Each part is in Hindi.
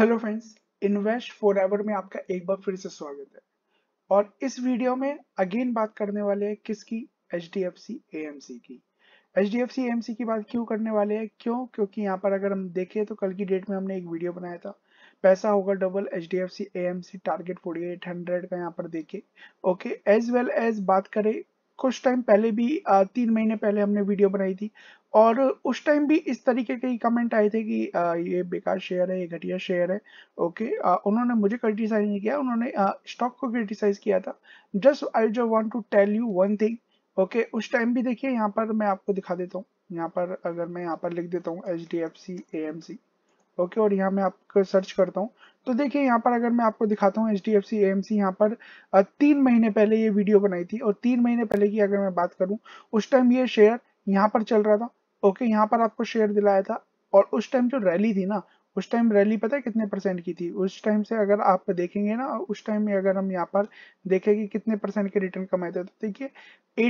hello friends invest for ever में आपका एक बार फिर से स्वागत है और इस वीडियो में अगेन बात करने वाले हैं किसकी H D F C A M C की H D F C A M C की बात क्यों करने वाले हैं क्यों क्योंकि यहाँ पर अगर हम देखें तो कल की डेट में हमने एक वीडियो बनाया था पैसा होगा double H D F C A M C target forty eight hundred का यहाँ पर देखे ओके एज वेल एज बात करें कुछ टाइम पहले भी तीन महीने पहले हमने वीडियो बनाई थी और उस टाइम भी इस तरीके के कमेंट आए थे कि आ, ये बेकार शेयर है ये घटिया शेयर है ओके आ, उन्होंने मुझे क्रिटिसाइज नहीं किया उन्होंने स्टॉक को क्रिटिसाइज किया था जस्ट आई जो want to tell you one thing okay उस टाइम भी देखिए यहाँ पर मैं आपको दिखा देता हूँ यहाँ पर अगर मैं यहाँ पर लिख देता हूँ H D F C A M C okay और यहाँ मैं आपको सर्च करता हूँ तो देखिए यहाँ पर अगर मैं आपको दिखाता हूँ H D F C A M C यहाँ पर तीन महीने पहले ये वीडियो बनाई थी और तीन महीने पहले की अगर मैं बात करूँ उस टाइम ये शेयर यहाँ पर चल रहा था ओके यहाँ पर आपको शेयर दिलाया था और उस टाइम जो रैली थी ना उस टाइम रैली पता है कितने परसेंट की थी उस टाइम से अगर आप देखेंगे ना उस टाइम में अगर हम यहाँ पर देखें कि कितने परसेंट के रिटर्न कमाए थे तो देखिए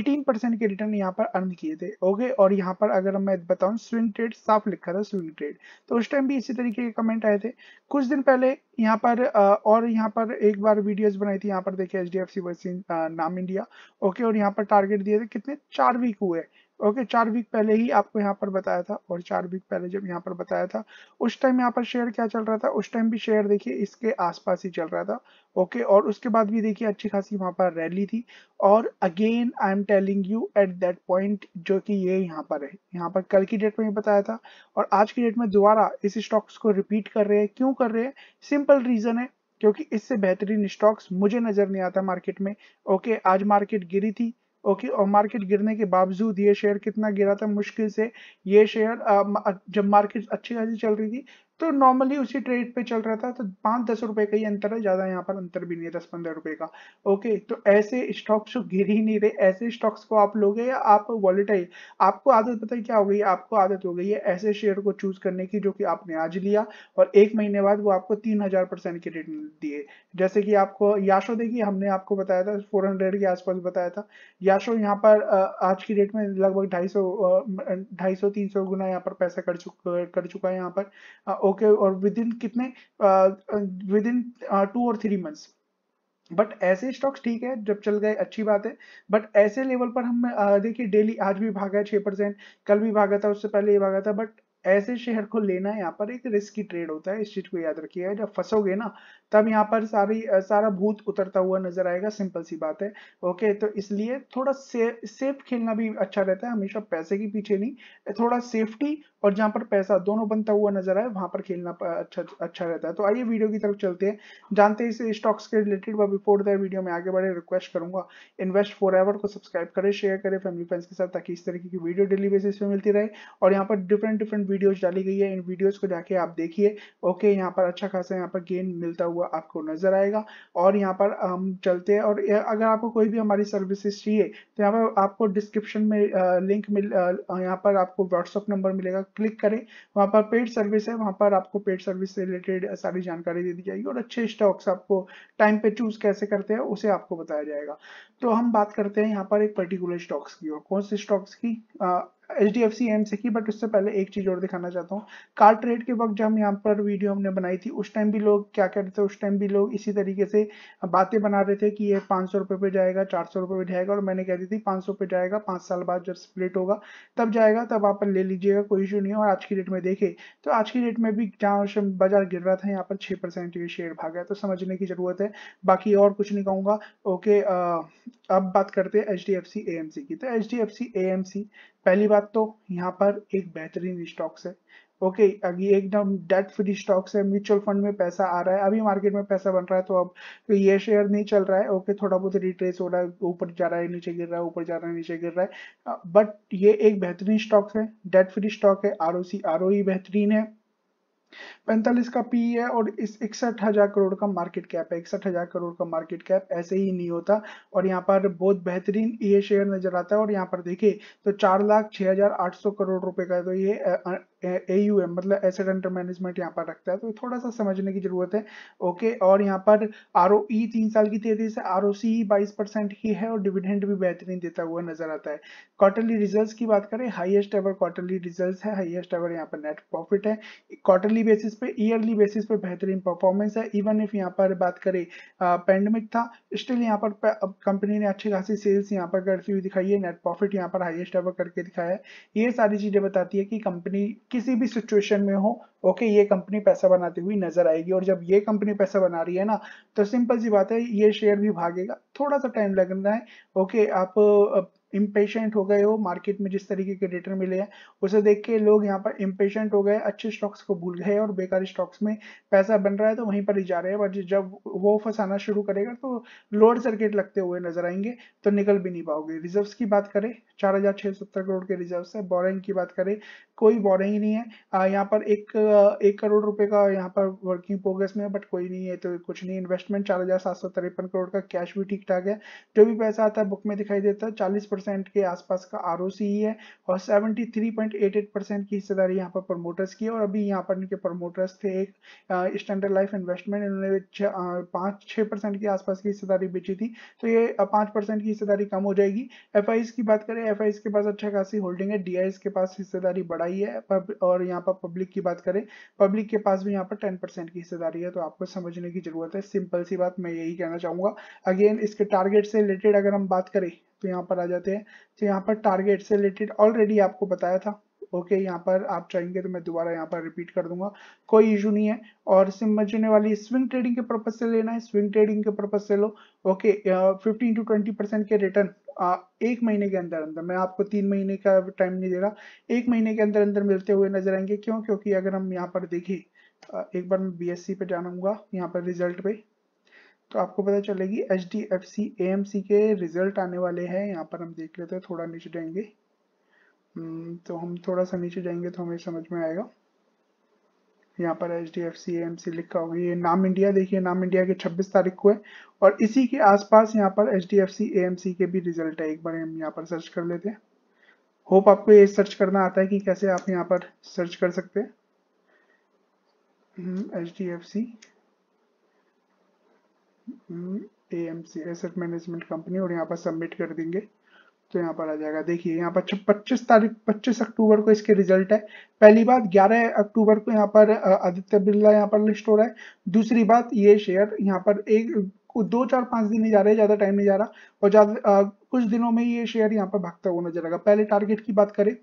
18 परसेंट के रिटर्न यहाँ पर अर्न किए थे ओके और यहाँ पर अगर मैं बताऊँ स्विंग ट्रेड साफ लिखा था स्विंग ट्रेड तो उस टाइम भी इसी तरीके के कमेंट आए थे कुछ दिन पहले यहाँ पर और यहाँ पर एक बार वीडियोज बनाई थी यहाँ पर देखिए एच डी एफ सी नाम इंडिया ओके और यहाँ पर टारगेट दिए थे कितने चार वीक हुए ओके चार वीक पहले ही आपको यहाँ पर बताया था और चार वीक पहले जब यहाँ पर बताया था उस टाइम यहाँ पर शेयर क्या चल रहा था उस टाइम भी शेयर देखिए इसके आसपास ही चल रहा था ओके और उसके बाद भी देखिए अच्छी खासी वहाँ पर रैली थी और again I am telling you at that point जो कि ये यहाँ पर है यहाँ पर कल की डेट में ही बताया था और आज की डेट में दोबारा इस स्टॉक्स को रिपीट कर रहे हैं क्यों कर रहे हैं सिंपल रीजन है क्योंकि इससे बेहतरीन स्टॉक्स मुझे नजर नहीं आता मार्केट में ओके आज मार्केट गिरी थी ओके और मार्केट गिरने के बावजूद ये शेयर कितना गिरा था मुश्किल से ये शेयर जब मार्केट अच्छी खासी चल रही थी तो नॉर्मली उसी ट्रेड पे चल रहा था तो पांच दस रुपए का ही अंतर है ज़्यादा यहाँ पर अंतर भी नहीं है दस पंद्रह रुपए का ओके तो ऐसे स्टॉक्स तो गिर ही नहीं रहे ऐसे स्टॉक्स को आप लोगे या आप वॉलेटाइल आपको आदत पता है क्या हो गई आपको आदत हो गई है ऐसे शेयर को चूज करने की जो कि आपने आज लिया और एक महीने बाद वो आपको तीन हजार परसेंट के रिटर्न दिए जैसे कि आपको याशो देखिए हमने आपको बताया था फोर हंड्रेड के आसपास बताया था याशो यहाँ पर आज की डेट में लगभग ढाई सौ ढाई सौ तीन सौ गुना यहाँ पर पैसा कर चुका कर चुका है यहाँ पर ओके और विद इन कितने विद इन टू और थ्री मंथ्स बट ऐसे स्टॉक्स ठीक है जब चल गए अच्छी बात है बट ऐसे लेवल पर हम देखिए डेली आज भी भागा है छः परसेंट कल भी भागा था उससे पहले ये भागा था बट ऐसे शेयर को लेना यहाँ पर एक रिस्की ट्रेड होता है इस चीज को याद रखिएगा जब फंसोगे ना तब यहाँ पर सारी सारा भूत उतरता हुआ नजर आएगा सिंपल सी बात है ओके तो इसलिए थोड़ा से, सेफ खेलना भी अच्छा रहता है हमेशा पैसे के पीछे नहीं थोड़ा सेफ्टी और जहाँ पर पैसा दोनों बनता हुआ नजर आए वहां पर खेलना अच्छा अच्छा रहता है तो आइए वीडियो की तरफ चलते हैं जानते हैं इस स्टॉक्स के रिलेटेड व बिफोर दैट वीडियो में आगे बढ़े रिक्वेस्ट करूंगा इन्वेस्ट फॉर एवर को सब्सक्राइब करें शेयर करें फैमिली फ्रेंड्स के साथ ताकि इस तरीके की वीडियो डेली बेसिस पे मिलती रहे और यहाँ पर डिफरेंट डिफरेंट वीडियोज डाली गई है इन वीडियोज को जाके आप देखिए ओके यहाँ पर अच्छा खासा यहाँ पर गेन मिलता हुआ आपको नजर आएगा और यहाँ पर हम चलते हैं और अगर आपको कोई भी हमारी सर्विसेज चाहिए तो यहाँ पर आपको डिस्क्रिप्शन में लिंक मिल यहाँ पर आपको व्हाट्सअप नंबर मिलेगा क्लिक करें वहाँ पर पेड सर्विस है वहाँ पर आपको पेड सर्विस से रिलेटेड सारी जानकारी दे दी जाएगी और अच्छे स्टॉक्स आपको टाइम पे चूज कैसे करते हैं उसे आपको बताया जाएगा तो हम बात करते हैं यहाँ पर एक पर्टिकुलर स्टॉक्स की और कौन से स्टॉक्स की H D F C M C की बट उससे पहले एक चीज़ और दिखाना चाहता हूँ कार ट्रेड के वक्त जब हम यहाँ पर वीडियो हमने बनाई थी उस टाइम भी लोग क्या कह रहे थे उस टाइम भी लोग इसी तरीके से बातें बना रहे थे कि ये पांच सौ रुपए पे जाएगा चार सौ रुपए पे जाएगा और मैंने कह दी थी पांच सौ पे जाएगा पांच साल बाद जब स्प्लिट होगा तब जाएगा तब आप ले लीजिएगा कोई इशू नहीं है और आज की डेट में देखे तो आज की डेट में भी जहाँ बाजार गिर रहा था यहाँ पर छह परसेंट ये शेयर भाग गया तो समझने की ज़रूरत है बाकी और कुछ नहीं कहूंगा ओके अब बात करते हैं H D F C A M C की तो H D F C A M C पहली बात तो यहाँ पर एक बेहतरीन स्टॉक्स है ओके अभी एकदम डेट फ्री स्टॉक्स है म्यूचुअल फंड में पैसा आ रहा है अभी मार्केट में पैसा बन रहा है तो अब तो ये शेयर नहीं चल रहा है ओके थोड़ा बहुत रिट्रेस हो रहा है ऊपर जा रहा है नीचे गिर रहा है ऊपर जा रहा है नीचे गिर रहा है बट uh, ये एक बेहतरीन स्टॉक्स है डेट फ्री स्टॉक है आर ओ e बेहतरीन है पैंतालीस का पी है और इस इकसठ हजार करोड़ का मार्केट कैप है इकसठ हजार करोड़ का मार्केट कैप ऐसे ही नहीं होता और यहाँ पर बहुत बेहतरीन ये शेयर नजर आता है और यहाँ पर देखिए तो चार लाख छह हजार आठ सौ करोड़ रुपए का तो ये एयूएम मतलब एसेट अंडर मैनेजमेंट यहाँ पर रखता है तो थोड़ा सा समझने की जरूरत है ओके और यहाँ पर आर ओ ई तीन साल की तेजी से आर ओ सी बाईस परसेंट ही है और डिविडेंड भी बेहतरीन देता हुआ नजर आता है क्वार्टरली रिजल्ट की बात करें हाइएस्ट एवर क्वार्टरली रिजल्ट है हाइएस्ट एवर यहाँ पर नेट प्रॉफिट है क्वार्टरली बेसिस पे ईयरली बेसिस पे बेहतरीन परफॉर्मेंस है इवन इफ यहाँ पर बात करें पेंडेमिक था स्टिल यहाँ पर कंपनी ने अच्छी खासी सेल्स यहाँ पर करती हुई दिखाई है नेट प्रॉफिट यहाँ पर हाइएस्ट एवर करके दिखाया है ये सारी चीजें बताती है कि कंपनी किसी भी सिचुएशन में हो ओके ये कंपनी पैसा बनाती हुई नजर आएगी और जब ये कंपनी पैसा बना रही है ना तो सिंपल सी बात है ये शेयर भी भागेगा थोड़ा सा टाइम लगना है ओके आप इम्पेशेंट हो गए हो मार्केट में जिस तरीके के रिटर्न मिले हैं उसे देख के लोग यहाँ पर इम्पेशेंट हो गए अच्छे स्टॉक्स को भूल गए और बेकार स्टॉक्स में पैसा बन रहा है तो वहीं पर ही जा रहे हैं बट जब वो फंसाना शुरू करेगा तो लोअर सर्किट लगते हुए नजर आएंगे तो निकल भी नहीं पाओगे रिजर्व की बात करें चार करोड़ के रिजर्व्स है बोरिंग की बात करें कोई बोरिंग नहीं है यहाँ पर एक एक करोड़ रुपए का यहाँ पर वर्किंग प्रोग्रेस में है बट कोई नहीं है तो कुछ नहीं इन्वेस्टमेंट चार हजार सात सौ तिरपन करोड़ का कैश भी ठीक ठाक है जो भी पैसा आता है बुक में दिखाई देता है चालीस परसेंट के आसपास का आर ही है और seventy three point eight eight percent की हिस्सेदारी यहाँ पर प्रमोटर्स की है और अभी यहाँ पर इनके प्रमोटर्स थे एक स्टैंडर्ड लाइफ इन्वेस्टमेंट इन्होंने पाँच छः परसेंट के आसपास की हिस्सेदारी बेची थी तो ये पाँच परसेंट की हिस्सेदारी कम हो जाएगी एफ की बात करें एफ के पास अच्छा खासी होल्डिंग है डी के पास हिस्सेदारी बढ़ाई है और यहाँ पर पब्लिक की बात करें पे पब्लिक के पास भी यहाँ पर टेन परसेंट की हिस्सेदारी है तो आपको समझने की जरूरत है सिंपल सी बात मैं यही कहना चाहूंगा अगेन इसके टारगेट से रिलेटेड अगर हम बात करें तो यहाँ पर आ जाते हैं तो यहाँ पर टारगेट से रिलेटेड ऑलरेडी आपको बताया था ओके यहाँ पर आप चाहेंगे तो मैं दोबारा यहाँ पर रिपीट कर दूंगा कोई इशू नहीं है और सिम बचने वाली स्विंग ट्रेडिंग के पर्पज से लेना है स्विंग ट्रेडिंग के पर्पज से लो okay fifteen to twenty percent के रिटर्न एक महीने के अंदर अंदर मैं आपको तीन महीने का टाइम नहीं दे रहा एक महीने के अंदर अंदर मिलते हुए नजर आएंगे क्यों क्योंकि अगर हम यहाँ पर देखें एक बार मैं बी पे जानाऊंगा यहाँ पर रिजल्ट पे तो आपको पता चलेगी H D F C M C के रिजल्ट आने वाले हैं यहाँ पर हम देख लेते हैं थोड़ा नीचे जाएंगे हम्म, तो हम थोड़ा सा नीचे जाएंगे तो हमें समझ में आएगा यहाँ पर H D F C M C लिखा हुआ ये नाम इंडिया देखिए नाम इंडिया के 26 तारीख को है और इसी के आसपास यहाँ पर H D F C M C के भी रिजल्ट है एक बार हम यहाँ पर सर्च कर लेते हैं होप आपको ये सर्च करना आता है कि कैसे आप यहाँ पर सर्च कर सकते हैं H D F C A M C asset management company और यहाँ पर सबमिट कर देंगे तो यहाँ पर आ जाएगा देखिए यहाँ पर पच्चीस तारीख पच्चीस अक्टूबर को इसके रिजल्ट है पहली बात 11 अक्टूबर को यहाँ पर आदित्य बिरला यहाँ पर लिस्ट हो रहा है दूसरी बात ये शेयर यहाँ पर एक दो चार पांच दिन नहीं जा रहे ज्यादा टाइम नहीं जा रहा और ज्यादा कुछ दिनों में ये शेयर यहाँ पर भागता हुआ नजर आएगा पहले टारगेट की बात करें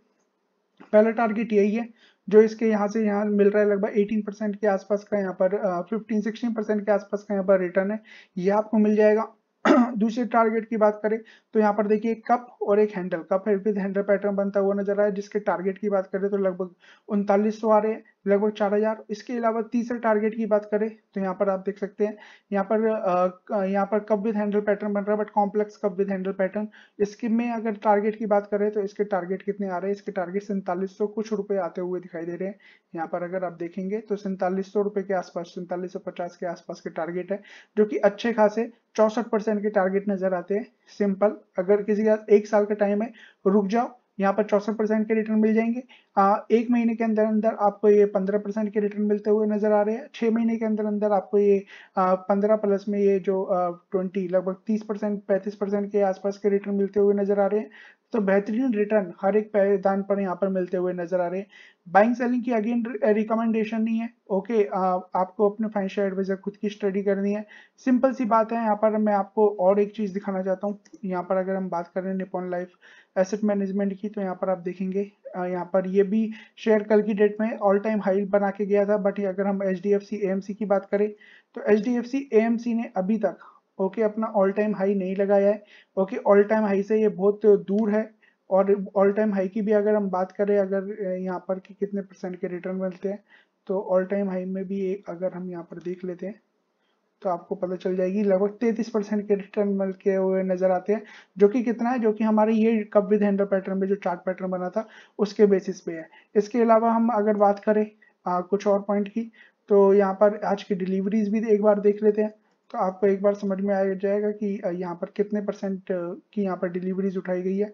पहला टारगेट यही है जो इसके यहाँ से यहाँ मिल रहा है लगभग 18 परसेंट के आसपास का यहाँ पर 15 16 परसेंट के आसपास का यहाँ पर रिटर्न है ये आपको मिल जाएगा दूसरे टारगेट की बात करें तो यहाँ पर देखिए कप और एक handle cup with handle pattern बनता हुआ नजर आया जिसके टारगेट की बात करें तो लगभग उनतालीस सौ आ रहे हैं लगभग चार हजार इसके अलावा तीसरे टारगेट की बात करें तो यहाँ पर आप देख सकते हैं यहाँ पर यहाँ पर कब विद हैंडल पैटर्न बन रहा है but complex cup with handle pattern इसके में अगर टारगेट की बात करें तो इसके टारगेट कितने आ रहे हैं इसके टारगेट सैंतालीस सौ कुछ रुपए आते हुए दिखाई दे रहे हैं यहाँ पर अगर आप देखेंगे तो सैंतालीस सौ रुपए के आसपास सैंतालीस सौ पचास के आसपास के टारगेट है जो कि अच्छे खासे चौसठ परसेंट के टारगेट नजर आते हैं सिंपल अगर किसी का एक साल का टाइम है रुक जाओ यहाँ पर चौसठ परसेंट के रिटर्न मिल जाएंगे आ, एक महीने के अंदर अंदर आपको ये पंद्रह परसेंट के रिटर्न मिलते हुए नजर आ रहे हैं छह महीने के अंदर अंदर आपको ये पंद्रह प्लस में ये जो ट्वेंटी लगभग तीस परसेंट पैंतीस परसेंट के आसपास के रिटर्न मिलते हुए नजर आ रहे हैं तो बेहतरीन रिटर्न हर एक पैदान पर यहाँ पर मिलते हुए नजर आ रहे हैं बाइंग सेलिंग की अगेन रिकमेंडेशन नहीं है ओके आ, आपको अपने फाइनेंशियल एडवाइजर खुद की स्टडी करनी है सिंपल सी बात है यहाँ पर मैं आपको और एक चीज दिखाना चाहता हूँ यहाँ पर अगर हम बात करें निपोन लाइफ एसेट मैनेजमेंट की तो यहाँ पर आप देखेंगे यहाँ पर ये भी शेयर कल की डेट में ऑल टाइम हाई बना के गया था बट अगर हम H D F C M C की बात करें तो H D F C M C ने अभी तक ओके अपना ऑल टाइम हाई नहीं लगाया है ओके ऑल टाइम हाई से ये बहुत दूर है और ऑल टाइम हाई की भी अगर हम बात करें अगर यहाँ पर कि कितने परसेंट के रिटर्न मिलते हैं तो ऑल टाइम हाई में भी एक अगर हम यहाँ पर देख लेते हैं तो आपको पता चल जाएगी लगभग तैतीस परसेंट के रिटर्न के हुए नजर आते हैं जो कि कितना है जो कि हमारे ये कब विद हैंडल पैटर्न में जो चार्ट पैटर्न बना था उसके बेसिस पे है इसके अलावा हम अगर बात करें आ, कुछ और पॉइंट की तो यहाँ पर आज की डिलीवरीज भी एक बार देख लेते हैं तो आपको एक बार समझ में आ जाएगा कि यहाँ पर कितने परसेंट की यहाँ पर डिलीवरीज उठाई गई है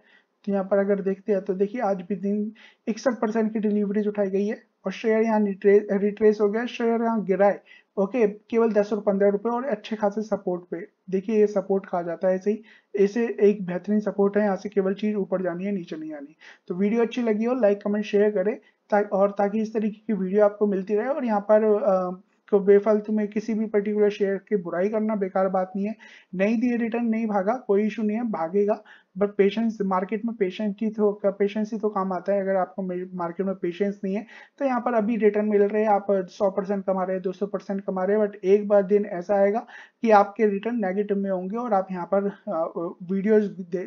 तो यहाँ पर अगर देखते हैं तो देखिए आज भी दिन इकसठ परसेंट की डिलीवरीज उठाई गई है और शेयर यहाँ रिट्रेस हो गया शेयर यहाँ गिरा है ओके केवल दस और पंद्रह रुपए और अच्छे खासे सपोर्ट पे देखिए ये सपोर्ट कहा जाता है ऐसे ही ऐसे एक बेहतरीन सपोर्ट है यहाँ से केवल चीज ऊपर जानी है नीचे नहीं आनी तो वीडियो अच्छी लगी हो लाइक कमेंट शेयर करें ता, और ताकि इस तरीके की वीडियो आपको मिलती रहे और यहाँ पर आ, को बेफालतू में किसी भी पर्टिकुलर शेयर की बुराई करना बेकार बात नहीं है नहीं दिए रिटर्न नहीं भागा कोई इशू नहीं है भागेगा बट पेशेंस मार्केट में पेशेंट की तो पेशेंस ही तो काम आता है अगर आपको मार्केट में पेशेंस नहीं है तो यहाँ पर अभी रिटर्न मिल रहे हैं आप सौ परसेंट कमा रहे हैं 200 परसेंट कमा रहे हैं बट एक बार दिन ऐसा आएगा कि आपके रिटर्न नेगेटिव में होंगे और आप यहाँ पर वीडियोज दे,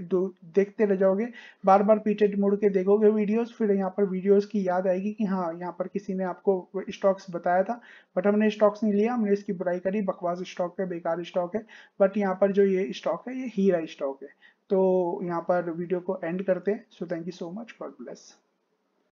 देखते रह जाओगे बार बार पीछे मुड़ के देखोगे वीडियोज फिर यहाँ पर वीडियोज की याद आएगी कि हाँ यहाँ पर किसी ने आपको स्टॉक्स बताया था बट हमने स्टॉक्स नहीं लिया हमने इसकी बुराई करी बकवास स्टॉक है बेकार स्टॉक है बट यहाँ पर जो ये स्टॉक है ये हीरा स्टॉक है तो यहाँ पर वीडियो को एंड करते हैं so thank you so much God bless